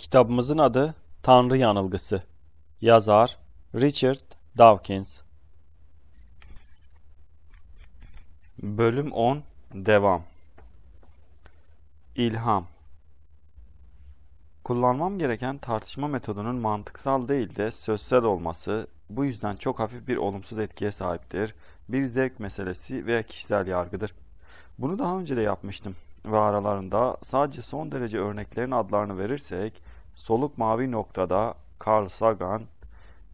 Kitabımızın adı Tanrı Yanılgısı. Yazar Richard Dawkins. Bölüm 10 Devam İlham Kullanmam gereken tartışma metodunun mantıksal değil de sözsel olması bu yüzden çok hafif bir olumsuz etkiye sahiptir. Bir zevk meselesi veya kişisel yargıdır. Bunu daha önce de yapmıştım ve aralarında sadece son derece örneklerin adlarını verirsek Soluk mavi noktada Carl Sagan,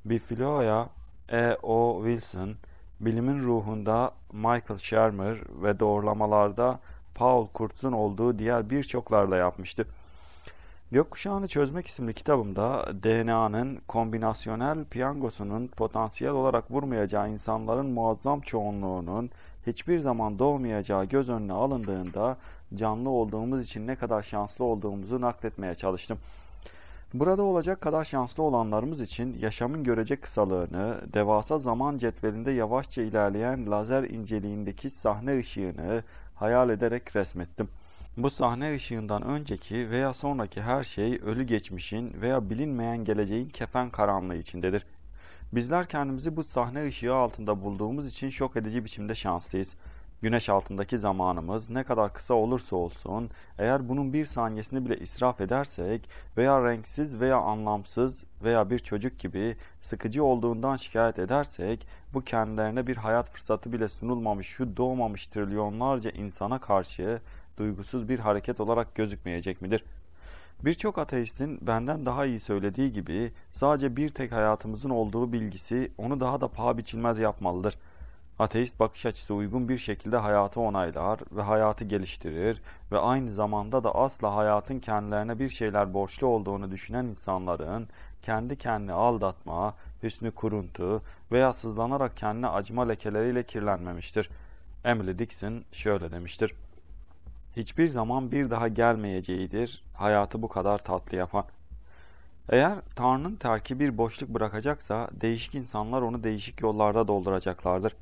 Bifloya E.O. Wilson, bilimin ruhunda Michael Shermer ve doğrulamalarda Paul Kurtz'un olduğu diğer birçoklarla yapmıştı. Gökkuşağını Çözmek isimli kitabımda DNA'nın kombinasyonel piyangosunun potansiyel olarak vurmayacağı insanların muazzam çoğunluğunun hiçbir zaman doğmayacağı göz önüne alındığında canlı olduğumuz için ne kadar şanslı olduğumuzu nakletmeye çalıştım. Burada olacak kadar şanslı olanlarımız için yaşamın görece kısalığını, devasa zaman cetvelinde yavaşça ilerleyen lazer inceliğindeki sahne ışığını hayal ederek resmettim. Bu sahne ışığından önceki veya sonraki her şey ölü geçmişin veya bilinmeyen geleceğin kefen karanlığı içindedir. Bizler kendimizi bu sahne ışığı altında bulduğumuz için şok edici biçimde şanslıyız. Güneş altındaki zamanımız ne kadar kısa olursa olsun eğer bunun bir saniyesini bile israf edersek veya renksiz veya anlamsız veya bir çocuk gibi sıkıcı olduğundan şikayet edersek bu kendilerine bir hayat fırsatı bile sunulmamış şu doğmamış trilyonlarca insana karşı duygusuz bir hareket olarak gözükmeyecek midir? Birçok ateistin benden daha iyi söylediği gibi sadece bir tek hayatımızın olduğu bilgisi onu daha da paha biçilmez yapmalıdır.'' Ateist bakış açısı uygun bir şekilde hayatı onaylar ve hayatı geliştirir ve aynı zamanda da asla hayatın kendilerine bir şeyler borçlu olduğunu düşünen insanların kendi kendini aldatma, hüsnü kuruntu veya sızlanarak kendine acıma lekeleriyle kirlenmemiştir. Emily Dixon şöyle demiştir. Hiçbir zaman bir daha gelmeyeceğidir hayatı bu kadar tatlı yapan. Eğer Tanrı'nın terki bir boşluk bırakacaksa değişik insanlar onu değişik yollarda dolduracaklardır.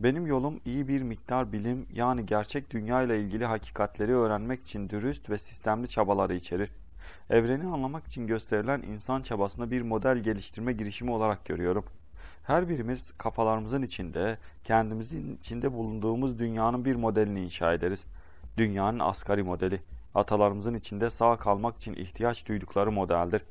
Benim yolum iyi bir miktar bilim yani gerçek dünya ile ilgili hakikatleri öğrenmek için dürüst ve sistemli çabaları içerir. Evreni anlamak için gösterilen insan çabasını bir model geliştirme girişimi olarak görüyorum. Her birimiz kafalarımızın içinde, kendimizin içinde bulunduğumuz dünyanın bir modelini inşa ederiz. Dünyanın asgari modeli, atalarımızın içinde sağ kalmak için ihtiyaç duydukları modeldir.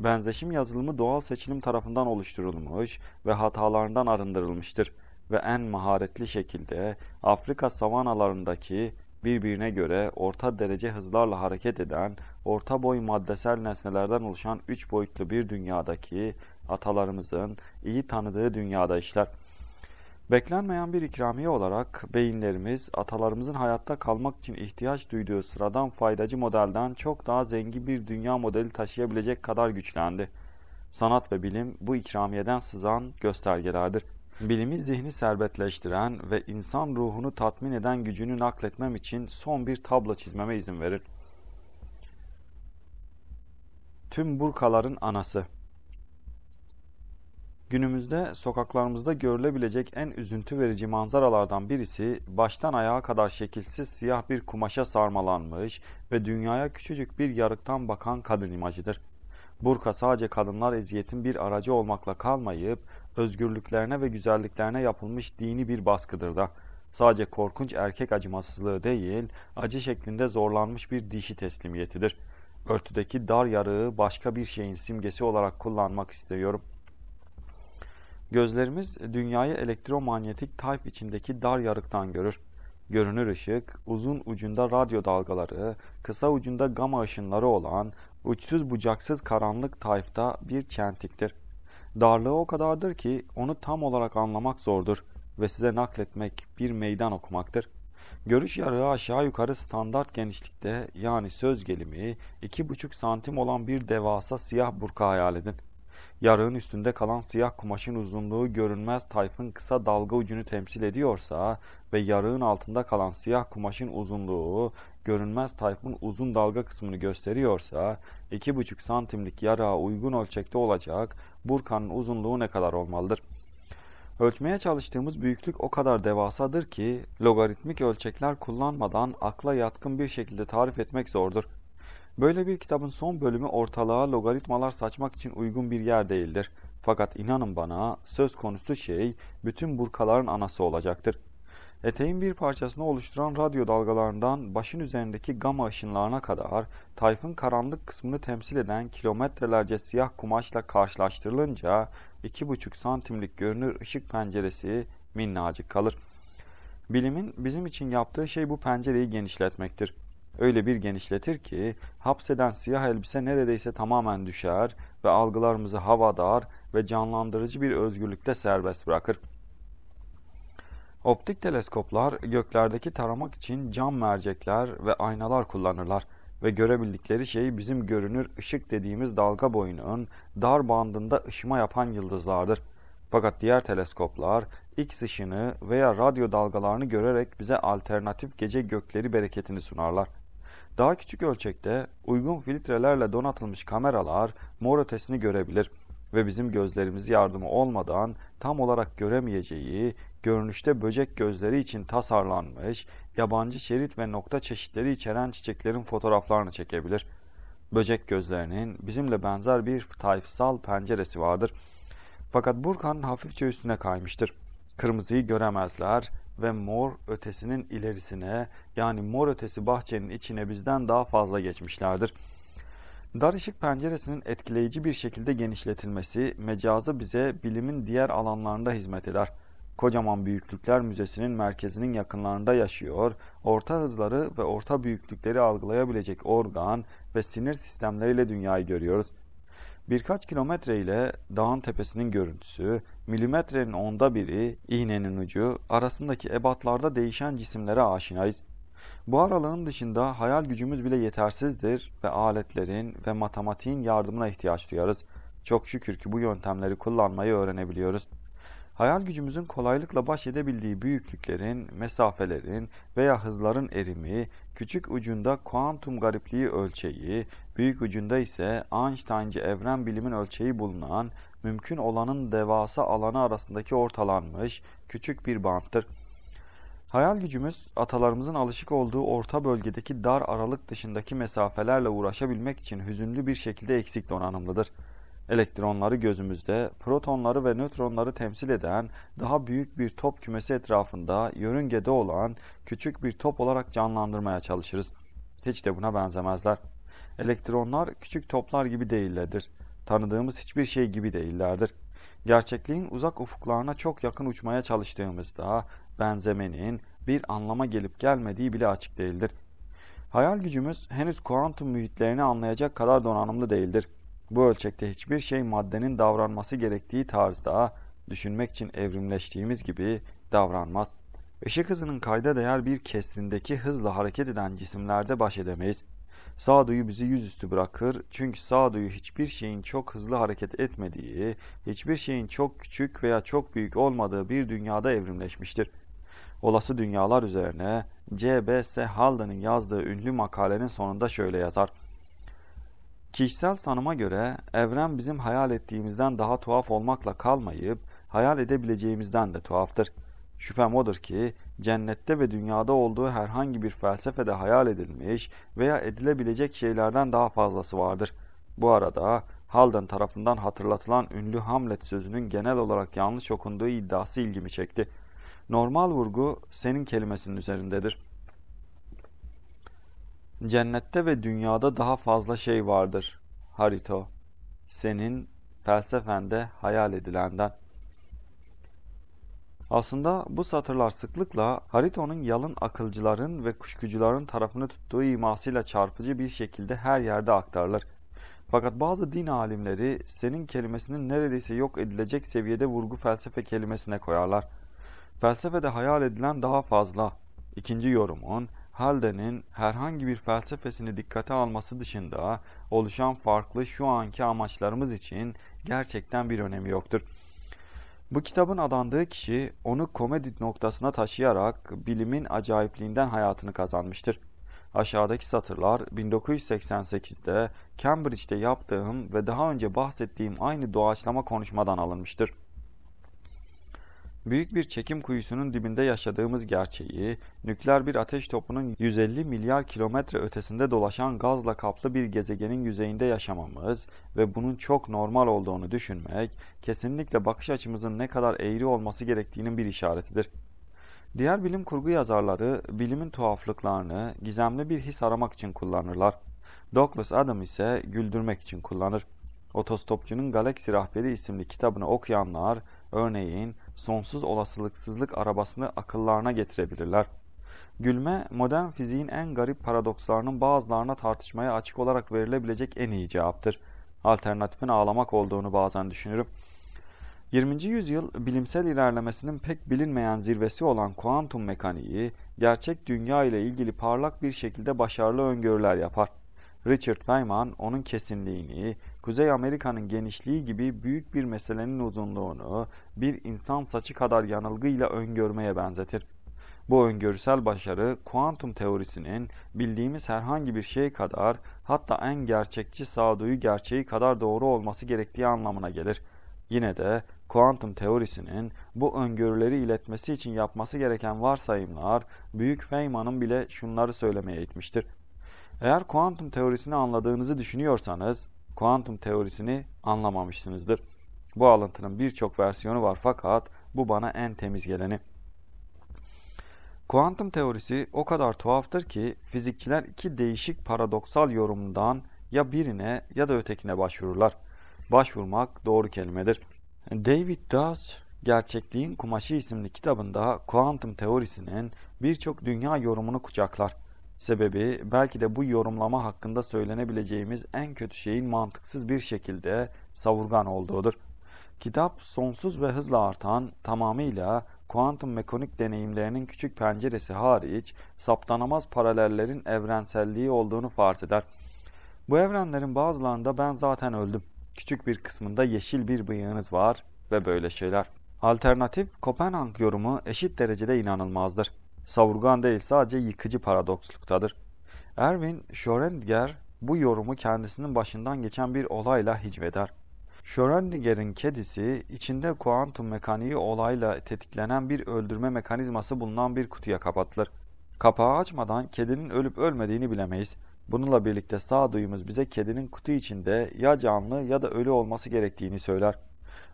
Benzeşim yazılımı doğal seçilim tarafından oluşturulmuş ve hatalarından arındırılmıştır.'' ve en maharetli şekilde Afrika savanalarındaki birbirine göre orta derece hızlarla hareket eden orta boy maddesel nesnelerden oluşan üç boyutlu bir dünyadaki atalarımızın iyi tanıdığı dünyada işler. Beklenmeyen bir ikramiye olarak beyinlerimiz atalarımızın hayatta kalmak için ihtiyaç duyduğu sıradan faydacı modelden çok daha zengin bir dünya modeli taşıyabilecek kadar güçlendi. Sanat ve bilim bu ikramiyeden sızan göstergelerdir.'' Bilimi zihni serbetleştiren ve insan ruhunu tatmin eden gücünü nakletmem için son bir tablo çizmeme izin verir. Tüm burkaların anası Günümüzde sokaklarımızda görülebilecek en üzüntü verici manzaralardan birisi baştan ayağa kadar şekilsiz siyah bir kumaşa sarmalanmış ve dünyaya küçücük bir yarıktan bakan kadın imajıdır. Burka sadece kadınlar eziyetin bir aracı olmakla kalmayıp özgürlüklerine ve güzelliklerine yapılmış dini bir baskıdır da. Sadece korkunç erkek acımasızlığı değil, acı şeklinde zorlanmış bir dişi teslimiyetidir. Örtüdeki dar yarığı başka bir şeyin simgesi olarak kullanmak istiyorum. Gözlerimiz dünyayı elektromanyetik tayf içindeki dar yarıktan görür. Görünür ışık, uzun ucunda radyo dalgaları, kısa ucunda gama ışınları olan uçsuz bucaksız karanlık tayfta bir çentiktir.'' Darlığı o kadardır ki onu tam olarak anlamak zordur ve size nakletmek bir meydan okumaktır. Görüş yarığı aşağı yukarı standart genişlikte yani söz gelimi 2,5 santim olan bir devasa siyah burka hayal edin. Yarığın üstünde kalan siyah kumaşın uzunluğu görünmez tayfın kısa dalga ucunu temsil ediyorsa ve yarığın altında kalan siyah kumaşın uzunluğu görünmez tayfun uzun dalga kısmını gösteriyorsa 2,5 santimlik yara uygun ölçekte olacak burkanın uzunluğu ne kadar olmalıdır? Ölçmeye çalıştığımız büyüklük o kadar devasadır ki logaritmik ölçekler kullanmadan akla yatkın bir şekilde tarif etmek zordur. Böyle bir kitabın son bölümü ortalığa logaritmalar saçmak için uygun bir yer değildir. Fakat inanın bana söz konusu şey bütün burkaların anası olacaktır. Eteğin bir parçasını oluşturan radyo dalgalarından başın üzerindeki gama ışınlarına kadar tayfın karanlık kısmını temsil eden kilometrelerce siyah kumaşla karşılaştırılınca 2,5 santimlik görünür ışık penceresi minnacık kalır. Bilimin bizim için yaptığı şey bu pencereyi genişletmektir. Öyle bir genişletir ki hapseden siyah elbise neredeyse tamamen düşer ve algılarımızı havadar ve canlandırıcı bir özgürlükte serbest bırakır.'' Optik teleskoplar göklerdeki taramak için cam mercekler ve aynalar kullanırlar ve görebildikleri şeyi bizim görünür ışık dediğimiz dalga boyunun dar bandında ışıma yapan yıldızlardır. Fakat diğer teleskoplar X ışını veya radyo dalgalarını görerek bize alternatif gece gökleri bereketini sunarlar. Daha küçük ölçekte uygun filtrelerle donatılmış kameralar mor ötesini görebilir ve bizim gözlerimiz yardımı olmadan tam olarak göremeyeceği görünüşte böcek gözleri için tasarlanmış, yabancı şerit ve nokta çeşitleri içeren çiçeklerin fotoğraflarını çekebilir. Böcek gözlerinin bizimle benzer bir tayfsal penceresi vardır. Fakat Burkan hafifçe üstüne kaymıştır. Kırmızıyı göremezler ve mor ötesinin ilerisine yani mor ötesi bahçenin içine bizden daha fazla geçmişlerdir.'' Dar ışık penceresinin etkileyici bir şekilde genişletilmesi mecazı bize bilimin diğer alanlarında hizmet eder kocaman büyüklükler müzesinin merkezinin yakınlarında yaşıyor, orta hızları ve orta büyüklükleri algılayabilecek organ ve sinir sistemleriyle dünyayı görüyoruz. Birkaç kilometre ile dağın tepesinin görüntüsü, milimetrenin onda biri, iğnenin ucu, arasındaki ebatlarda değişen cisimlere aşinayız. Bu aralığın dışında hayal gücümüz bile yetersizdir ve aletlerin ve matematiğin yardımına ihtiyaç duyarız. Çok şükür ki bu yöntemleri kullanmayı öğrenebiliyoruz. Hayal gücümüzün kolaylıkla baş edebildiği büyüklüklerin, mesafelerin veya hızların erimi, küçük ucunda kuantum garipliği ölçeği, büyük ucunda ise Einstein'cı evren bilimin ölçeği bulunan, mümkün olanın devasa alanı arasındaki ortalanmış küçük bir banttır. Hayal gücümüz atalarımızın alışık olduğu orta bölgedeki dar aralık dışındaki mesafelerle uğraşabilmek için hüzünlü bir şekilde eksik donanımlıdır.'' Elektronları gözümüzde, protonları ve nötronları temsil eden daha büyük bir top kümesi etrafında yörüngede olan küçük bir top olarak canlandırmaya çalışırız. Hiç de buna benzemezler. Elektronlar küçük toplar gibi değillerdir. Tanıdığımız hiçbir şey gibi değillerdir. Gerçekliğin uzak ufuklarına çok yakın uçmaya çalıştığımızda benzemenin bir anlama gelip gelmediği bile açık değildir. Hayal gücümüz henüz kuantum mühitlerini anlayacak kadar donanımlı değildir. Bu ölçekte hiçbir şey maddenin davranması gerektiği tarzda düşünmek için evrimleştiğimiz gibi davranmaz. Işık hızının kayda değer bir kesindeki hızla hareket eden cisimlerde baş edemeyiz. Sağduyu bizi yüzüstü bırakır çünkü sağduyu hiçbir şeyin çok hızlı hareket etmediği, hiçbir şeyin çok küçük veya çok büyük olmadığı bir dünyada evrimleşmiştir. Olası dünyalar üzerine C.B.S. Halden'ın yazdığı ünlü makalenin sonunda şöyle yazar. Kişisel sanıma göre evren bizim hayal ettiğimizden daha tuhaf olmakla kalmayıp hayal edebileceğimizden de tuhaftır. Şüphem odur ki cennette ve dünyada olduğu herhangi bir felsefede hayal edilmiş veya edilebilecek şeylerden daha fazlası vardır. Bu arada Halden tarafından hatırlatılan ünlü Hamlet sözünün genel olarak yanlış okunduğu iddiası ilgimi çekti. Normal vurgu senin kelimesinin üzerindedir. Cennette ve dünyada daha fazla şey vardır. Harito. Senin felsefende hayal edilenden. Aslında bu satırlar sıklıkla Harito'nun yalın akılcıların ve kuşkucuların tarafını tuttuğu imasıyla çarpıcı bir şekilde her yerde aktarılır. Fakat bazı din alimleri senin kelimesinin neredeyse yok edilecek seviyede vurgu felsefe kelimesine koyarlar. Felsefede hayal edilen daha fazla. İkinci yorumun Halde'nin herhangi bir felsefesini dikkate alması dışında oluşan farklı şu anki amaçlarımız için gerçekten bir önemi yoktur. Bu kitabın adandığı kişi onu komedi noktasına taşıyarak bilimin acayipliğinden hayatını kazanmıştır. Aşağıdaki satırlar 1988'de Cambridge'de yaptığım ve daha önce bahsettiğim aynı doğaçlama konuşmadan alınmıştır. Büyük bir çekim kuyusunun dibinde yaşadığımız gerçeği, nükleer bir ateş topunun 150 milyar kilometre ötesinde dolaşan gazla kaplı bir gezegenin yüzeyinde yaşamamız ve bunun çok normal olduğunu düşünmek, kesinlikle bakış açımızın ne kadar eğri olması gerektiğinin bir işaretidir. Diğer bilim kurgu yazarları bilimin tuhaflıklarını gizemli bir his aramak için kullanırlar. Douglas Adam ise güldürmek için kullanır. Otostopçunun Galaksi Rahberi isimli kitabını okuyanlar, örneğin sonsuz olasılıksızlık arabasını akıllarına getirebilirler. Gülme, modern fiziğin en garip paradokslarının bazılarına tartışmaya açık olarak verilebilecek en iyi cevaptır. Alternatifin ağlamak olduğunu bazen düşünürüm. 20. yüzyıl bilimsel ilerlemesinin pek bilinmeyen zirvesi olan kuantum mekaniği, gerçek dünya ile ilgili parlak bir şekilde başarılı öngörüler yapar. Richard Feynman onun kesinliğini, Kuzey Amerika'nın genişliği gibi büyük bir meselenin uzunluğunu bir insan saçı kadar yanılgıyla öngörmeye benzetir. Bu öngörüsel başarı kuantum teorisinin bildiğimiz herhangi bir şey kadar hatta en gerçekçi sağduyu gerçeği kadar doğru olması gerektiği anlamına gelir. Yine de kuantum teorisinin bu öngörüleri iletmesi için yapması gereken varsayımlar Büyük Feynman'ın bile şunları söylemeye itmiştir. Eğer kuantum teorisini anladığınızı düşünüyorsanız kuantum teorisini anlamamışsınızdır. Bu alıntının birçok versiyonu var fakat bu bana en temiz geleni. Kuantum teorisi o kadar tuhaftır ki fizikçiler iki değişik paradoksal yorumdan ya birine ya da ötekine başvururlar. Başvurmak doğru kelimedir. David Dawes Gerçekliğin Kumaşı isimli kitabında kuantum teorisinin birçok dünya yorumunu kucaklar sebebi belki de bu yorumlama hakkında söylenebileceğimiz en kötü şeyin mantıksız bir şekilde savurgan olduğudur. Kitap sonsuz ve hızla artan tamamıyla kuantum mekanik deneyimlerinin küçük penceresi hariç saptanamaz paralellerin evrenselliği olduğunu farz eder. Bu evrenlerin bazılarında ben zaten öldüm. Küçük bir kısmında yeşil bir bıyığınız var ve böyle şeyler. Alternatif Kopenhag yorumu eşit derecede inanılmazdır savurgan değil sadece yıkıcı paradoksluktadır. Erwin Schrödinger bu yorumu kendisinin başından geçen bir olayla hicveder. Schrödinger'in kedisi içinde kuantum mekaniği olayla tetiklenen bir öldürme mekanizması bulunan bir kutuya kapatılır. Kapağı açmadan kedinin ölüp ölmediğini bilemeyiz. Bununla birlikte sağ duyumuz bize kedinin kutu içinde ya canlı ya da ölü olması gerektiğini söyler.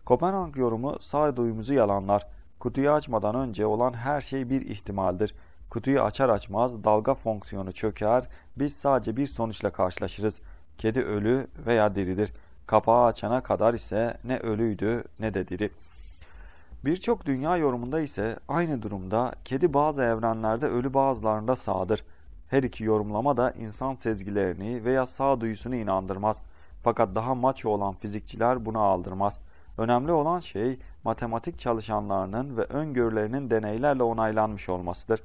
Kopenhag yorumu sağ duyumuzu yalanlar. Kutuyu açmadan önce olan her şey bir ihtimaldir. Kutuyu açar açmaz dalga fonksiyonu çöker, biz sadece bir sonuçla karşılaşırız. Kedi ölü veya diridir. Kapağı açana kadar ise ne ölüydü ne de diri. Birçok dünya yorumunda ise aynı durumda kedi bazı evrenlerde ölü bazılarında sağdır. Her iki yorumlama da insan sezgilerini veya sağduyusunu inandırmaz. Fakat daha maço olan fizikçiler buna aldırmaz.'' Önemli olan şey matematik çalışanlarının ve öngörülerinin deneylerle onaylanmış olmasıdır.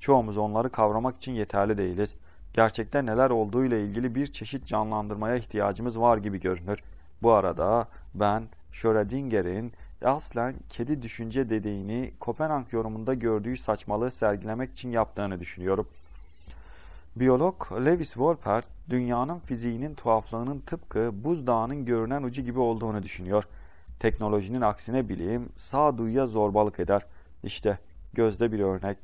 Çoğumuz onları kavramak için yeterli değiliz. Gerçekte neler olduğu ile ilgili bir çeşit canlandırmaya ihtiyacımız var gibi görünür. Bu arada ben Schrödinger'in aslen kedi düşünce dediğini Kopenhag yorumunda gördüğü saçmalığı sergilemek için yaptığını düşünüyorum. Biyolog Lewis Wolpert dünyanın fiziğinin tuhaflığının tıpkı buzdağının görünen ucu gibi olduğunu düşünüyor teknolojinin aksine bilim sağduyuya zorbalık eder. İşte gözde bir örnek.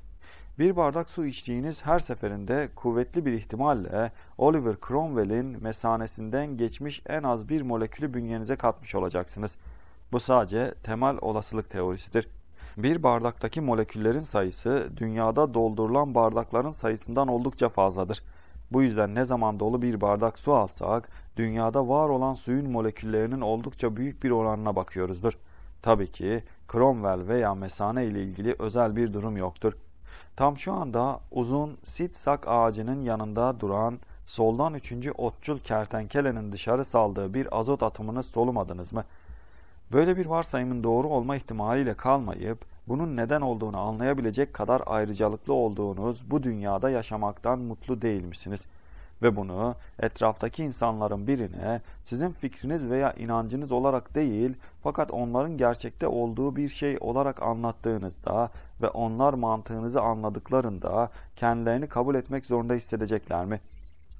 Bir bardak su içtiğiniz her seferinde kuvvetli bir ihtimalle Oliver Cromwell'in mesanesinden geçmiş en az bir molekülü bünyenize katmış olacaksınız. Bu sadece temel olasılık teorisidir. Bir bardaktaki moleküllerin sayısı dünyada doldurulan bardakların sayısından oldukça fazladır. Bu yüzden ne zaman dolu bir bardak su alsak, dünyada var olan suyun moleküllerinin oldukça büyük bir oranına bakıyoruzdur. Tabii ki Cromwell veya mesane ile ilgili özel bir durum yoktur. Tam şu anda uzun sitsak ağacının yanında duran soldan üçüncü otçul kertenkelenin dışarı saldığı bir azot atomunu solumadınız mı? Böyle bir varsayımın doğru olma ihtimaliyle kalmayıp bunun neden olduğunu anlayabilecek kadar ayrıcalıklı olduğunuz bu dünyada yaşamaktan mutlu değil misiniz? Ve bunu etraftaki insanların birine sizin fikriniz veya inancınız olarak değil fakat onların gerçekte olduğu bir şey olarak anlattığınızda ve onlar mantığınızı anladıklarında kendilerini kabul etmek zorunda hissedecekler mi?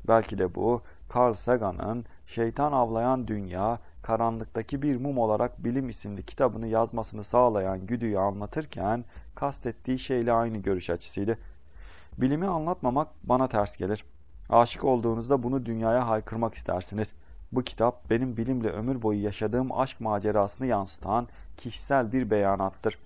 Belki de bu Carl Sagan'ın Şeytan Avlayan Dünya karanlıktaki bir mum olarak Bilim isimli kitabını yazmasını sağlayan güdüyü anlatırken kastettiği şeyle aynı görüş açısıydı. Bilimi anlatmamak bana ters gelir. Aşık olduğunuzda bunu dünyaya haykırmak istersiniz. Bu kitap benim bilimle ömür boyu yaşadığım aşk macerasını yansıtan kişisel bir beyanattır.''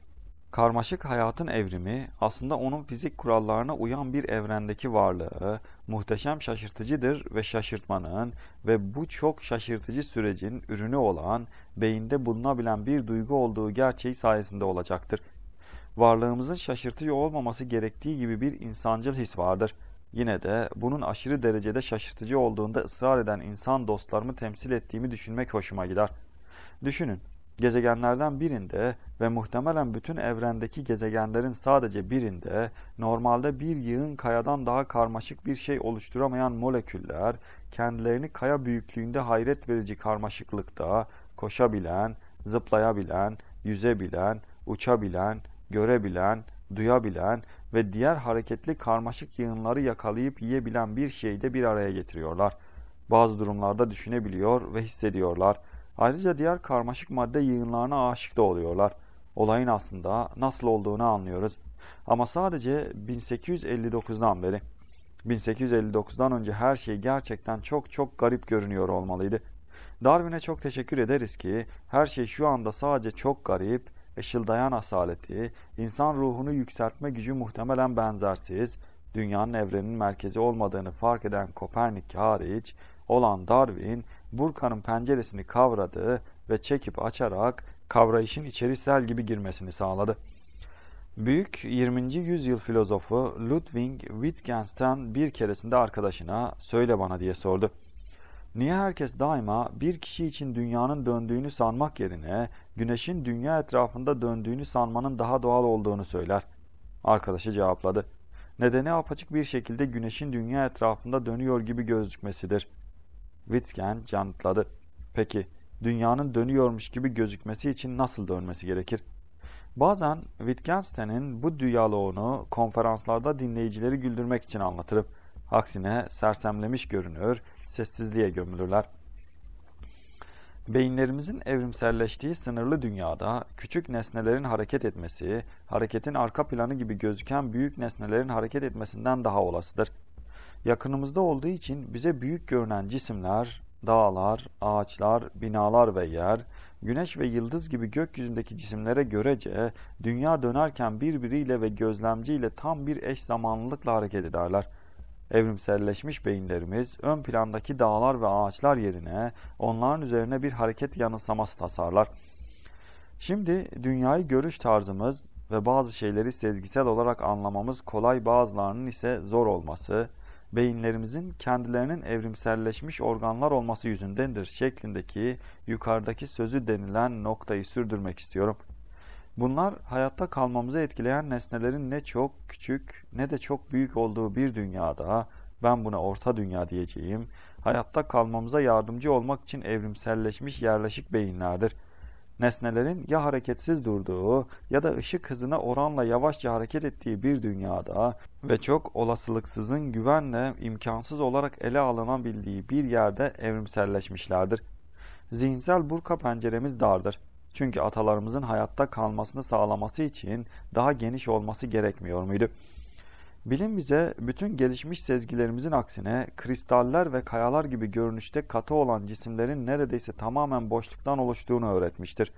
Karmaşık hayatın evrimi aslında onun fizik kurallarına uyan bir evrendeki varlığı muhteşem şaşırtıcıdır ve şaşırtmanın ve bu çok şaşırtıcı sürecin ürünü olan beyinde bulunabilen bir duygu olduğu gerçeği sayesinde olacaktır. Varlığımızın şaşırtıcı olmaması gerektiği gibi bir insancıl his vardır. Yine de bunun aşırı derecede şaşırtıcı olduğunda ısrar eden insan dostlarımı temsil ettiğimi düşünmek hoşuma gider. Düşünün, gezegenlerden birinde ve muhtemelen bütün evrendeki gezegenlerin sadece birinde normalde bir yığın kayadan daha karmaşık bir şey oluşturamayan moleküller kendilerini kaya büyüklüğünde hayret verici karmaşıklıkta koşabilen, zıplayabilen, yüzebilen, uçabilen, görebilen, duyabilen ve diğer hareketli karmaşık yığınları yakalayıp yiyebilen bir şeyde bir araya getiriyorlar. Bazı durumlarda düşünebiliyor ve hissediyorlar.'' Ayrıca diğer karmaşık madde yığınlarına aşık da oluyorlar. Olayın aslında nasıl olduğunu anlıyoruz. Ama sadece 1859'dan beri. 1859'dan önce her şey gerçekten çok çok garip görünüyor olmalıydı. Darwin'e çok teşekkür ederiz ki her şey şu anda sadece çok garip, ışıldayan asaleti, insan ruhunu yükseltme gücü muhtemelen benzersiz, dünyanın evrenin merkezi olmadığını fark eden Kopernik hariç olan Darwin burkanın penceresini kavradı ve çekip açarak kavrayışın içeri gibi girmesini sağladı. Büyük 20. yüzyıl filozofu Ludwig Wittgenstein bir keresinde arkadaşına söyle bana diye sordu. Niye herkes daima bir kişi için dünyanın döndüğünü sanmak yerine güneşin dünya etrafında döndüğünü sanmanın daha doğal olduğunu söyler? Arkadaşı cevapladı. Nedeni apaçık bir şekilde güneşin dünya etrafında dönüyor gibi gözükmesidir. Wittgen yanıtladı. Peki dünyanın dönüyormuş gibi gözükmesi için nasıl dönmesi gerekir? Bazen Wittgenstein'in bu diyaloğunu konferanslarda dinleyicileri güldürmek için anlatırım. Aksine sersemlemiş görünür, sessizliğe gömülürler. Beyinlerimizin evrimselleştiği sınırlı dünyada küçük nesnelerin hareket etmesi, hareketin arka planı gibi gözüken büyük nesnelerin hareket etmesinden daha olasıdır yakınımızda olduğu için bize büyük görünen cisimler, dağlar, ağaçlar, binalar ve yer, güneş ve yıldız gibi gökyüzündeki cisimlere görece dünya dönerken birbiriyle ve gözlemciyle tam bir eş zamanlılıkla hareket ederler. Evrimselleşmiş beyinlerimiz ön plandaki dağlar ve ağaçlar yerine onların üzerine bir hareket yanılsaması tasarlar. Şimdi dünyayı görüş tarzımız ve bazı şeyleri sezgisel olarak anlamamız kolay bazılarının ise zor olması, beyinlerimizin kendilerinin evrimselleşmiş organlar olması yüzündendir şeklindeki yukarıdaki sözü denilen noktayı sürdürmek istiyorum. Bunlar hayatta kalmamızı etkileyen nesnelerin ne çok küçük ne de çok büyük olduğu bir dünyada ben buna orta dünya diyeceğim. Hayatta kalmamıza yardımcı olmak için evrimselleşmiş yerleşik beyinlerdir nesnelerin ya hareketsiz durduğu ya da ışık hızına oranla yavaşça hareket ettiği bir dünyada ve çok olasılıksızın güvenle imkansız olarak ele alınabildiği bir yerde evrimselleşmişlerdir. Zihinsel burka penceremiz dardır. Çünkü atalarımızın hayatta kalmasını sağlaması için daha geniş olması gerekmiyor muydu?'' Bilim bize bütün gelişmiş sezgilerimizin aksine kristaller ve kayalar gibi görünüşte katı olan cisimlerin neredeyse tamamen boşluktan oluştuğunu öğretmiştir.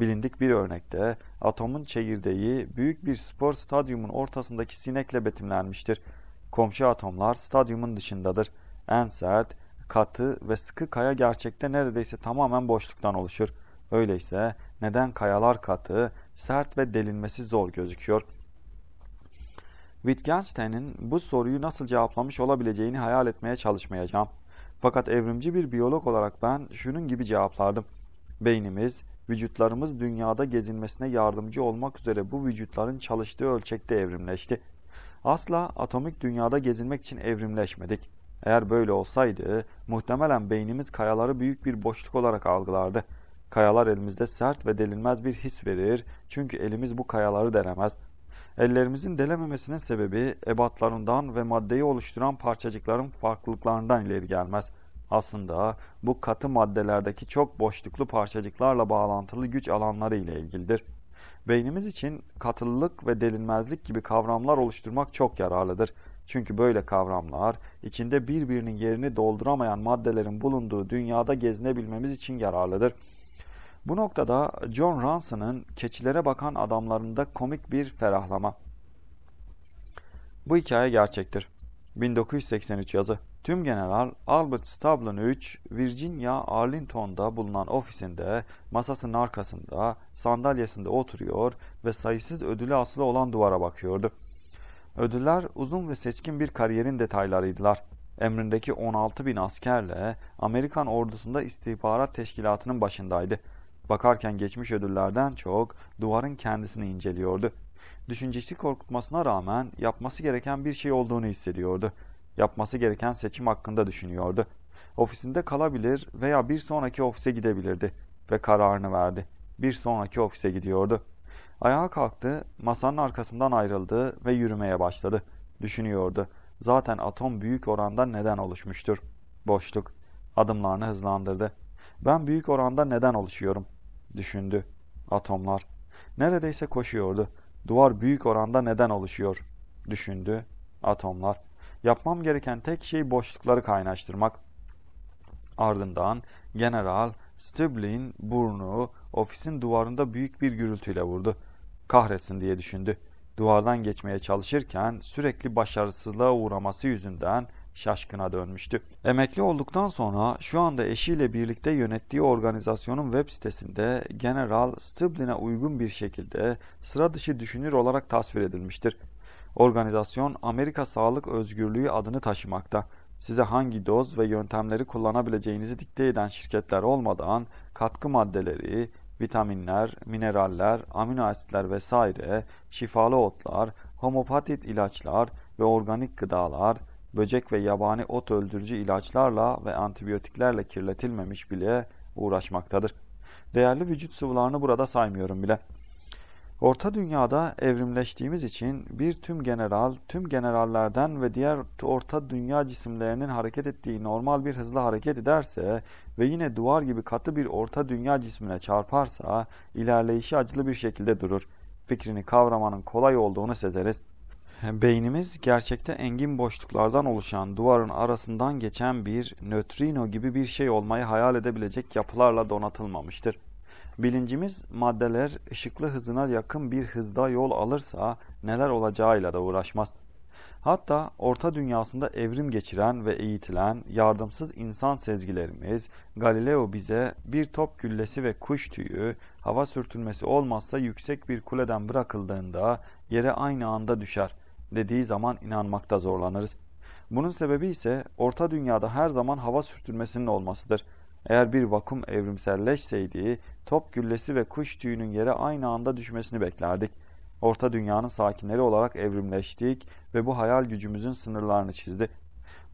Bilindik bir örnekte atomun çekirdeği büyük bir spor stadyumun ortasındaki sinekle betimlenmiştir. Komşu atomlar stadyumun dışındadır. En sert, katı ve sıkı kaya gerçekte neredeyse tamamen boşluktan oluşur. Öyleyse neden kayalar katı, sert ve delinmesi zor gözüküyor?'' Wittgenstein'in bu soruyu nasıl cevaplamış olabileceğini hayal etmeye çalışmayacağım. Fakat evrimci bir biyolog olarak ben şunun gibi cevaplardım. Beynimiz, vücutlarımız dünyada gezinmesine yardımcı olmak üzere bu vücutların çalıştığı ölçekte evrimleşti. Asla atomik dünyada gezinmek için evrimleşmedik. Eğer böyle olsaydı muhtemelen beynimiz kayaları büyük bir boşluk olarak algılardı. Kayalar elimizde sert ve delinmez bir his verir çünkü elimiz bu kayaları denemez ellerimizin delememesinin sebebi ebatlarından ve maddeyi oluşturan parçacıkların farklılıklarından ileri gelmez. Aslında bu katı maddelerdeki çok boşluklu parçacıklarla bağlantılı güç alanları ile ilgilidir. Beynimiz için katılılık ve delinmezlik gibi kavramlar oluşturmak çok yararlıdır. Çünkü böyle kavramlar içinde birbirinin yerini dolduramayan maddelerin bulunduğu dünyada gezinebilmemiz için yararlıdır.'' Bu noktada John Ransom'ın keçilere bakan adamlarında komik bir ferahlama. Bu hikaye gerçektir. 1983 yazı. Tüm general Albert Stablin 3, Virginia Arlington'da bulunan ofisinde, masasının arkasında, sandalyesinde oturuyor ve sayısız ödülü asılı olan duvara bakıyordu. Ödüller uzun ve seçkin bir kariyerin detaylarıydılar. Emrindeki 16 bin askerle Amerikan ordusunda istihbarat teşkilatının başındaydı. Bakarken geçmiş ödüllerden çok duvarın kendisini inceliyordu. Düşüncesi korkutmasına rağmen yapması gereken bir şey olduğunu hissediyordu. Yapması gereken seçim hakkında düşünüyordu. Ofisinde kalabilir veya bir sonraki ofise gidebilirdi ve kararını verdi. Bir sonraki ofise gidiyordu. Ayağa kalktı, masanın arkasından ayrıldı ve yürümeye başladı. Düşünüyordu. Zaten atom büyük oranda neden oluşmuştur. Boşluk. Adımlarını hızlandırdı. Ben büyük oranda neden oluşuyorum? düşündü. Atomlar. Neredeyse koşuyordu. Duvar büyük oranda neden oluşuyor? Düşündü. Atomlar. Yapmam gereken tek şey boşlukları kaynaştırmak. Ardından General Stüblin burnu ofisin duvarında büyük bir gürültüyle vurdu. Kahretsin diye düşündü. Duvardan geçmeye çalışırken sürekli başarısızlığa uğraması yüzünden şaşkına dönmüştü. Emekli olduktan sonra şu anda eşiyle birlikte yönettiği organizasyonun web sitesinde General Stublin'e uygun bir şekilde sıra dışı düşünür olarak tasvir edilmiştir. Organizasyon Amerika Sağlık Özgürlüğü adını taşımakta. Size hangi doz ve yöntemleri kullanabileceğinizi dikte eden şirketler olmadan katkı maddeleri, vitaminler, mineraller, amino asitler vesaire, şifalı otlar, homopatit ilaçlar ve organik gıdalar, böcek ve yabani ot öldürücü ilaçlarla ve antibiyotiklerle kirletilmemiş bile uğraşmaktadır. Değerli vücut sıvılarını burada saymıyorum bile. Orta dünyada evrimleştiğimiz için bir tüm general, tüm generallerden ve diğer orta dünya cisimlerinin hareket ettiği normal bir hızla hareket ederse ve yine duvar gibi katı bir orta dünya cismine çarparsa ilerleyişi acılı bir şekilde durur. Fikrini kavramanın kolay olduğunu sezeriz beynimiz gerçekte engin boşluklardan oluşan duvarın arasından geçen bir nötrino gibi bir şey olmayı hayal edebilecek yapılarla donatılmamıştır. Bilincimiz maddeler ışıklı hızına yakın bir hızda yol alırsa neler olacağıyla da uğraşmaz. Hatta orta dünyasında evrim geçiren ve eğitilen yardımsız insan sezgilerimiz Galileo bize bir top güllesi ve kuş tüyü hava sürtünmesi olmazsa yüksek bir kuleden bırakıldığında yere aynı anda düşer dediği zaman inanmakta zorlanırız. Bunun sebebi ise orta dünyada her zaman hava sürtünmesinin olmasıdır. Eğer bir vakum evrimselleşseydi top güllesi ve kuş tüyünün yere aynı anda düşmesini beklerdik. Orta dünyanın sakinleri olarak evrimleştik ve bu hayal gücümüzün sınırlarını çizdi.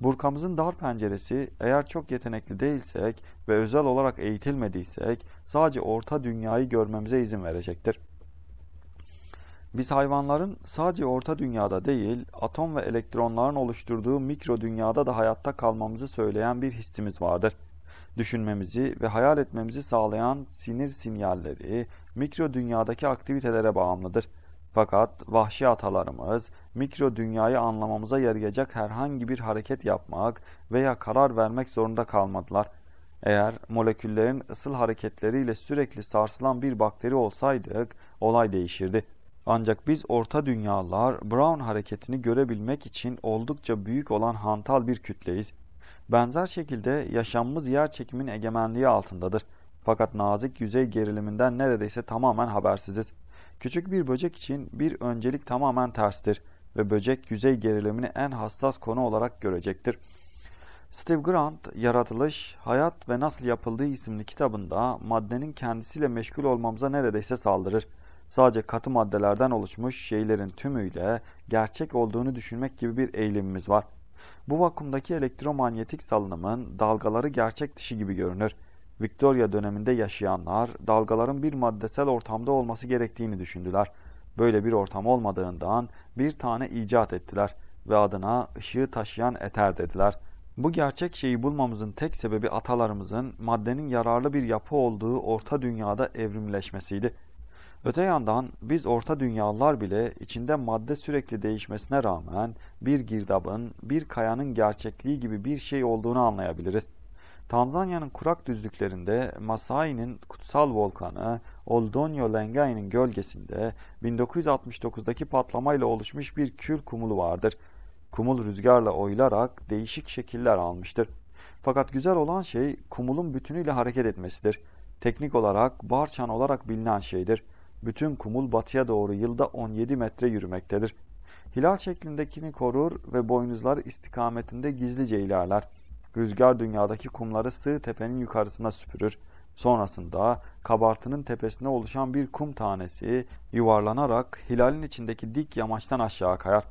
Burkamızın dar penceresi eğer çok yetenekli değilsek ve özel olarak eğitilmediysek sadece orta dünyayı görmemize izin verecektir. Biz hayvanların sadece orta dünyada değil, atom ve elektronların oluşturduğu mikro dünyada da hayatta kalmamızı söyleyen bir hissimiz vardır. Düşünmemizi ve hayal etmemizi sağlayan sinir sinyalleri mikro dünyadaki aktivitelere bağımlıdır. Fakat vahşi atalarımız mikro dünyayı anlamamıza yarayacak herhangi bir hareket yapmak veya karar vermek zorunda kalmadılar. Eğer moleküllerin ısıl hareketleriyle sürekli sarsılan bir bakteri olsaydık olay değişirdi. Ancak biz orta dünyalar Brown hareketini görebilmek için oldukça büyük olan hantal bir kütleyiz. Benzer şekilde yaşamımız yer çekimin egemenliği altındadır. Fakat nazik yüzey geriliminden neredeyse tamamen habersiziz. Küçük bir böcek için bir öncelik tamamen terstir ve böcek yüzey gerilimini en hassas konu olarak görecektir. Steve Grant, Yaratılış, Hayat ve Nasıl Yapıldığı isimli kitabında maddenin kendisiyle meşgul olmamıza neredeyse saldırır. Sadece katı maddelerden oluşmuş şeylerin tümüyle gerçek olduğunu düşünmek gibi bir eğilimimiz var. Bu vakumdaki elektromanyetik salınımın dalgaları gerçek dışı gibi görünür. Victoria döneminde yaşayanlar dalgaların bir maddesel ortamda olması gerektiğini düşündüler. Böyle bir ortam olmadığından bir tane icat ettiler ve adına ışığı taşıyan eter dediler. Bu gerçek şeyi bulmamızın tek sebebi atalarımızın maddenin yararlı bir yapı olduğu orta dünyada evrimleşmesiydi. Öte yandan biz orta dünyalılar bile içinde madde sürekli değişmesine rağmen bir girdabın, bir kayanın gerçekliği gibi bir şey olduğunu anlayabiliriz. Tanzanya'nın kurak düzlüklerinde Masai'nin kutsal volkanı Oldonyo Lengai'nin gölgesinde 1969'daki patlamayla oluşmuş bir kül kumulu vardır. Kumul rüzgarla oyularak değişik şekiller almıştır. Fakat güzel olan şey kumulun bütünüyle hareket etmesidir. Teknik olarak barçan olarak bilinen şeydir. Bütün kumul batıya doğru yılda 17 metre yürümektedir. Hilal şeklindekini korur ve boynuzlar istikametinde gizlice ilerler. Rüzgar dünyadaki kumları sığ tepenin yukarısına süpürür. Sonrasında kabartının tepesine oluşan bir kum tanesi yuvarlanarak hilalin içindeki dik yamaçtan aşağı kayar.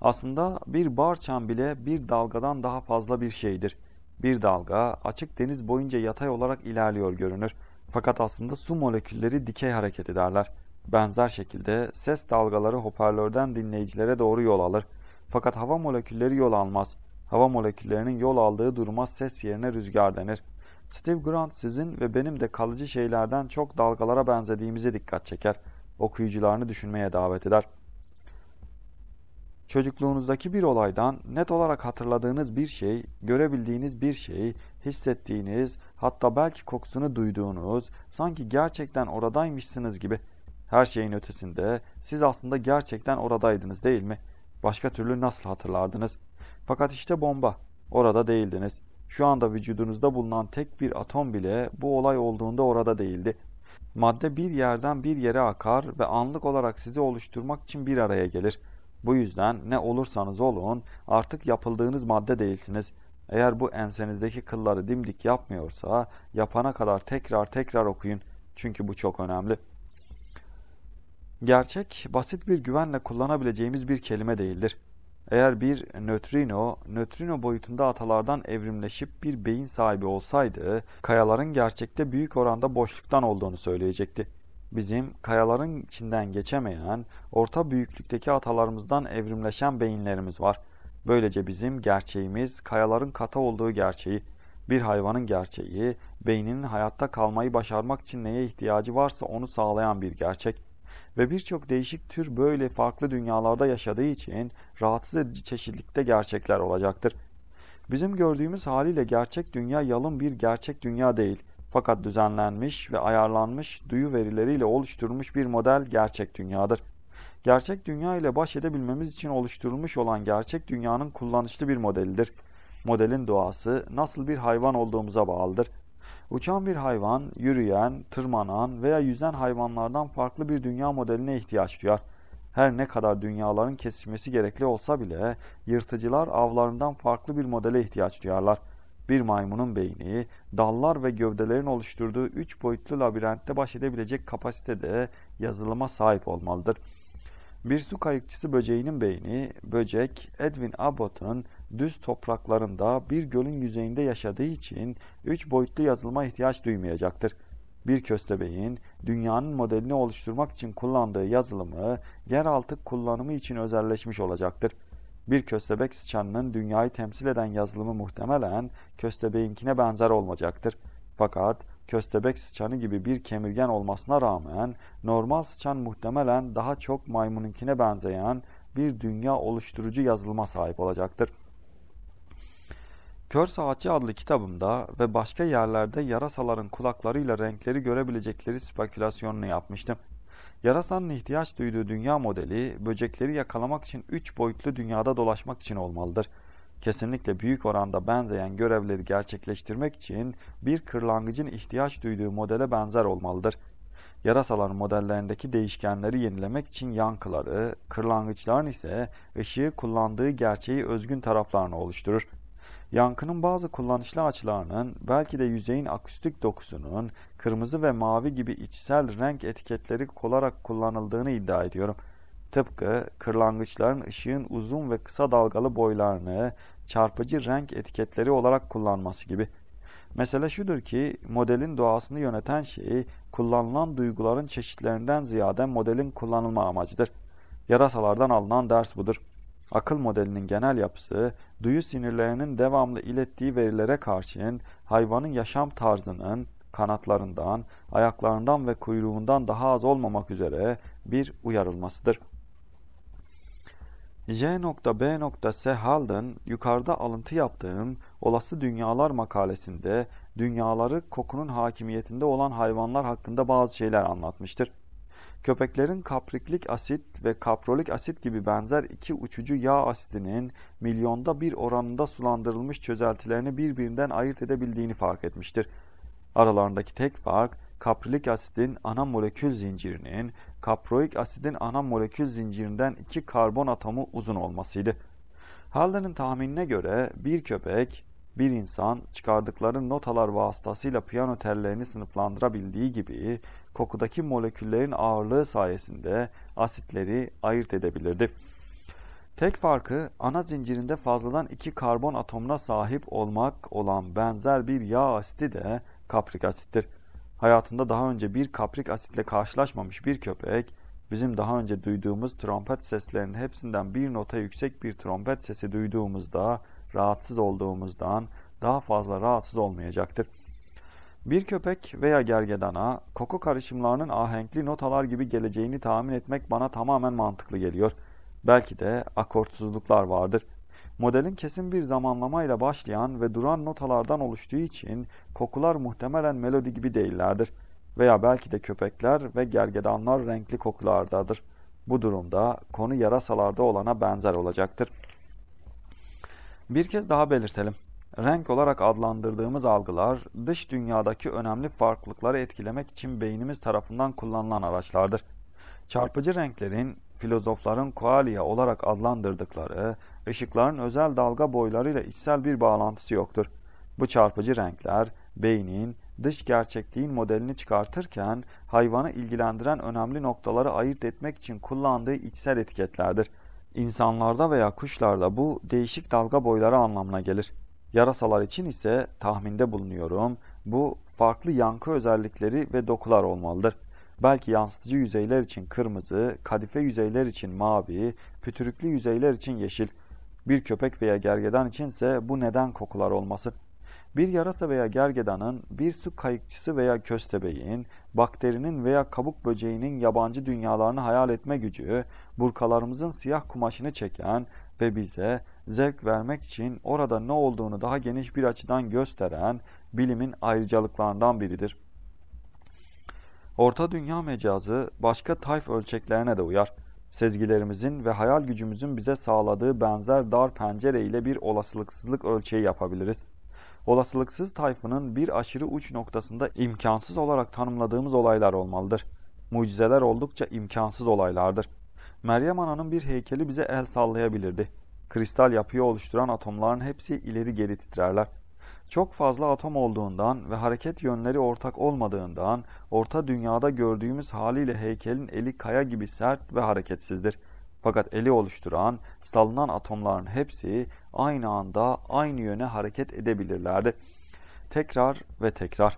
Aslında bir barçan bile bir dalgadan daha fazla bir şeydir. Bir dalga açık deniz boyunca yatay olarak ilerliyor görünür. Fakat aslında su molekülleri dikey hareket ederler. Benzer şekilde ses dalgaları hoparlörden dinleyicilere doğru yol alır. Fakat hava molekülleri yol almaz. Hava moleküllerinin yol aldığı duruma ses yerine rüzgar denir. Steve Grant sizin ve benim de kalıcı şeylerden çok dalgalara benzediğimize dikkat çeker. Okuyucularını düşünmeye davet eder. Çocukluğunuzdaki bir olaydan net olarak hatırladığınız bir şey, görebildiğiniz bir şeyi hissettiğiniz, hatta belki kokusunu duyduğunuz, sanki gerçekten oradaymışsınız gibi her şeyin ötesinde siz aslında gerçekten oradaydınız değil mi? Başka türlü nasıl hatırlardınız? Fakat işte bomba. Orada değildiniz. Şu anda vücudunuzda bulunan tek bir atom bile bu olay olduğunda orada değildi. Madde bir yerden bir yere akar ve anlık olarak sizi oluşturmak için bir araya gelir. Bu yüzden ne olursanız olun artık yapıldığınız madde değilsiniz. Eğer bu ensenizdeki kılları dimdik yapmıyorsa yapana kadar tekrar tekrar okuyun. Çünkü bu çok önemli. Gerçek basit bir güvenle kullanabileceğimiz bir kelime değildir. Eğer bir nötrino, nötrino boyutunda atalardan evrimleşip bir beyin sahibi olsaydı, kayaların gerçekte büyük oranda boşluktan olduğunu söyleyecekti. Bizim kayaların içinden geçemeyen, orta büyüklükteki atalarımızdan evrimleşen beyinlerimiz var.'' Böylece bizim gerçeğimiz kayaların kata olduğu gerçeği, bir hayvanın gerçeği, beyninin hayatta kalmayı başarmak için neye ihtiyacı varsa onu sağlayan bir gerçek ve birçok değişik tür böyle farklı dünyalarda yaşadığı için rahatsız edici çeşitlikte gerçekler olacaktır. Bizim gördüğümüz haliyle gerçek dünya yalın bir gerçek dünya değil fakat düzenlenmiş ve ayarlanmış duyu verileriyle oluşturulmuş bir model gerçek dünyadır gerçek dünya ile baş edebilmemiz için oluşturulmuş olan gerçek dünyanın kullanışlı bir modelidir. Modelin doğası nasıl bir hayvan olduğumuza bağlıdır. Uçan bir hayvan, yürüyen, tırmanan veya yüzen hayvanlardan farklı bir dünya modeline ihtiyaç duyar. Her ne kadar dünyaların kesişmesi gerekli olsa bile yırtıcılar avlarından farklı bir modele ihtiyaç duyarlar. Bir maymunun beyni, dallar ve gövdelerin oluşturduğu üç boyutlu labirentte baş edebilecek kapasitede yazılıma sahip olmalıdır.'' Bir su kayıkçısı böceğinin beyni, böcek Edwin Abbott'un düz topraklarında bir gölün yüzeyinde yaşadığı için üç boyutlu yazılıma ihtiyaç duymayacaktır. Bir köstebeğin dünyanın modelini oluşturmak için kullandığı yazılımı yeraltı kullanımı için özelleşmiş olacaktır. Bir köstebek sıçanının dünyayı temsil eden yazılımı muhtemelen köstebeğinkine benzer olmayacaktır. Fakat köstebek sıçanı gibi bir kemirgen olmasına rağmen normal sıçan muhtemelen daha çok maymununkine benzeyen bir dünya oluşturucu yazılıma sahip olacaktır. Kör Saatçi adlı kitabımda ve başka yerlerde yarasaların kulaklarıyla renkleri görebilecekleri spekülasyonunu yapmıştım. Yarasanın ihtiyaç duyduğu dünya modeli, böcekleri yakalamak için üç boyutlu dünyada dolaşmak için olmalıdır.'' kesinlikle büyük oranda benzeyen görevleri gerçekleştirmek için bir kırlangıcın ihtiyaç duyduğu modele benzer olmalıdır. Yarasalar modellerindeki değişkenleri yenilemek için yankıları, kırlangıçların ise ışığı kullandığı gerçeği özgün taraflarını oluşturur. Yankının bazı kullanışlı açılarının, belki de yüzeyin akustik dokusunun kırmızı ve mavi gibi içsel renk etiketleri olarak kullanıldığını iddia ediyorum.'' Tıpkı kırlangıçların ışığın uzun ve kısa dalgalı boylarını çarpıcı renk etiketleri olarak kullanması gibi. Mesele şudur ki modelin doğasını yöneten şeyi kullanılan duyguların çeşitlerinden ziyade modelin kullanılma amacıdır. Yarasalardan alınan ders budur. Akıl modelinin genel yapısı, duyu sinirlerinin devamlı ilettiği verilere karşın hayvanın yaşam tarzının kanatlarından, ayaklarından ve kuyruğundan daha az olmamak üzere bir uyarılmasıdır.'' J.B. Haldon yukarıda alıntı yaptığım Olası Dünyalar makalesinde dünyaları kokunun hakimiyetinde olan hayvanlar hakkında bazı şeyler anlatmıştır. Köpeklerin kapriklik asit ve kaprolik asit gibi benzer iki uçucu yağ asitinin milyonda bir oranında sulandırılmış çözeltilerini birbirinden ayırt edebildiğini fark etmiştir. Aralarındaki tek fark kaprilik asitin ana molekül zincirinin kaproik asidin ana molekül zincirinden iki karbon atomu uzun olmasıydı. Haldenin tahminine göre bir köpek, bir insan çıkardıkları notalar vasıtasıyla piyano tellerini sınıflandırabildiği gibi kokudaki moleküllerin ağırlığı sayesinde asitleri ayırt edebilirdi. Tek farkı ana zincirinde fazladan iki karbon atomuna sahip olmak olan benzer bir yağ asiti de kaprik asittir hayatında daha önce bir kaprik asitle karşılaşmamış bir köpek, bizim daha önce duyduğumuz trompet seslerinin hepsinden bir nota yüksek bir trompet sesi duyduğumuzda, rahatsız olduğumuzdan daha fazla rahatsız olmayacaktır. Bir köpek veya gergedana koku karışımlarının ahenkli notalar gibi geleceğini tahmin etmek bana tamamen mantıklı geliyor. Belki de akortsuzluklar vardır. Modelin kesin bir zamanlamayla başlayan ve duran notalardan oluştuğu için kokular muhtemelen melodi gibi değillerdir. Veya belki de köpekler ve gergedanlar renkli kokulardadır. Bu durumda konu yarasalarda olana benzer olacaktır. Bir kez daha belirtelim. Renk olarak adlandırdığımız algılar dış dünyadaki önemli farklılıkları etkilemek için beynimiz tarafından kullanılan araçlardır. Çarpıcı renklerin filozofların koalya olarak adlandırdıkları ışıkların özel dalga boylarıyla içsel bir bağlantısı yoktur. Bu çarpıcı renkler beynin dış gerçekliğin modelini çıkartırken hayvanı ilgilendiren önemli noktaları ayırt etmek için kullandığı içsel etiketlerdir. İnsanlarda veya kuşlarda bu değişik dalga boyları anlamına gelir. Yarasalar için ise tahminde bulunuyorum bu farklı yankı özellikleri ve dokular olmalıdır. Belki yansıtıcı yüzeyler için kırmızı, kadife yüzeyler için mavi, pütürüklü yüzeyler için yeşil. Bir köpek veya gergedan içinse bu neden kokular olması. Bir yarasa veya gergedanın, bir su kayıkçısı veya köstebeğin, bakterinin veya kabuk böceğinin yabancı dünyalarını hayal etme gücü, burkalarımızın siyah kumaşını çeken ve bize zevk vermek için orada ne olduğunu daha geniş bir açıdan gösteren bilimin ayrıcalıklarından biridir.'' Orta dünya mecazı başka tayf ölçeklerine de uyar. Sezgilerimizin ve hayal gücümüzün bize sağladığı benzer dar pencere ile bir olasılıksızlık ölçeği yapabiliriz. Olasılıksız tayfının bir aşırı uç noktasında imkansız olarak tanımladığımız olaylar olmalıdır. Mucizeler oldukça imkansız olaylardır. Meryem Ana'nın bir heykeli bize el sallayabilirdi. Kristal yapıyı oluşturan atomların hepsi ileri geri titrerler. Çok fazla atom olduğundan ve hareket yönleri ortak olmadığından orta dünyada gördüğümüz haliyle heykelin eli kaya gibi sert ve hareketsizdir. Fakat eli oluşturan, salınan atomların hepsi aynı anda aynı yöne hareket edebilirlerdi. Tekrar ve tekrar.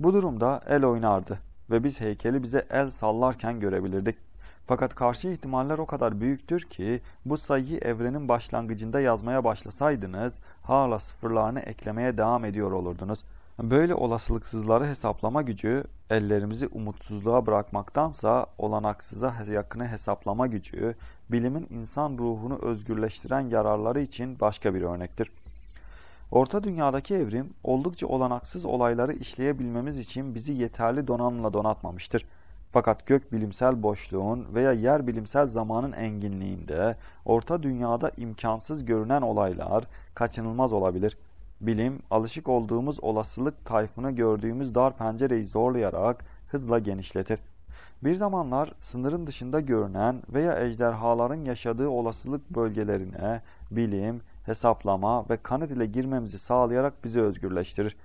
Bu durumda el oynardı ve biz heykeli bize el sallarken görebilirdik. Fakat karşı ihtimaller o kadar büyüktür ki bu sayıyı evrenin başlangıcında yazmaya başlasaydınız hala sıfırlarını eklemeye devam ediyor olurdunuz. Böyle olasılıksızları hesaplama gücü ellerimizi umutsuzluğa bırakmaktansa olanaksıza yakını hesaplama gücü bilimin insan ruhunu özgürleştiren yararları için başka bir örnektir. Orta dünyadaki evrim oldukça olanaksız olayları işleyebilmemiz için bizi yeterli donanımla donatmamıştır. Fakat gök bilimsel boşluğun veya yer bilimsel zamanın enginliğinde orta dünyada imkansız görünen olaylar kaçınılmaz olabilir. Bilim, alışık olduğumuz olasılık tayfını gördüğümüz dar pencereyi zorlayarak hızla genişletir. Bir zamanlar sınırın dışında görünen veya ejderhaların yaşadığı olasılık bölgelerine bilim, hesaplama ve kanıt ile girmemizi sağlayarak bizi özgürleştirir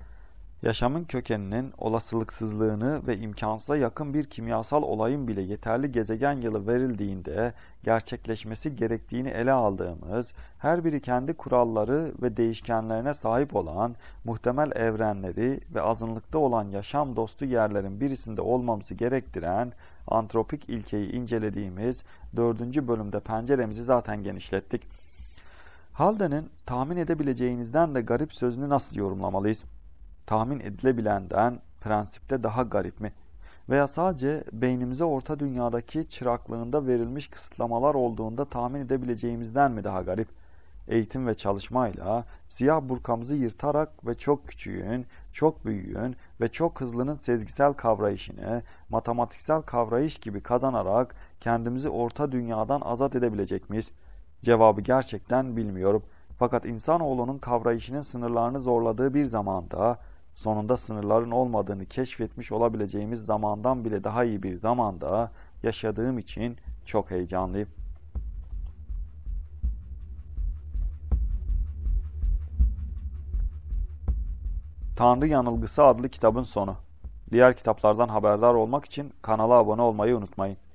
yaşamın kökeninin olasılıksızlığını ve imkansıza yakın bir kimyasal olayın bile yeterli gezegen yılı verildiğinde gerçekleşmesi gerektiğini ele aldığımız, her biri kendi kuralları ve değişkenlerine sahip olan muhtemel evrenleri ve azınlıkta olan yaşam dostu yerlerin birisinde olmamızı gerektiren antropik ilkeyi incelediğimiz dördüncü bölümde penceremizi zaten genişlettik. Halde'nin tahmin edebileceğinizden de garip sözünü nasıl yorumlamalıyız? tahmin edilebilenden prensipte daha garip mi? Veya sadece beynimize orta dünyadaki çıraklığında verilmiş kısıtlamalar olduğunda tahmin edebileceğimizden mi daha garip? Eğitim ve çalışmayla siyah burkamızı yırtarak ve çok küçüğün, çok büyüğün ve çok hızlının sezgisel kavrayışını matematiksel kavrayış gibi kazanarak kendimizi orta dünyadan azat edebilecek miyiz? Cevabı gerçekten bilmiyorum.'' Fakat insanoğlunun kavrayışının sınırlarını zorladığı bir zamanda sonunda sınırların olmadığını keşfetmiş olabileceğimiz zamandan bile daha iyi bir zamanda yaşadığım için çok heyecanlıyım. Tanrı Yanılgısı adlı kitabın sonu. Diğer kitaplardan haberdar olmak için kanala abone olmayı unutmayın.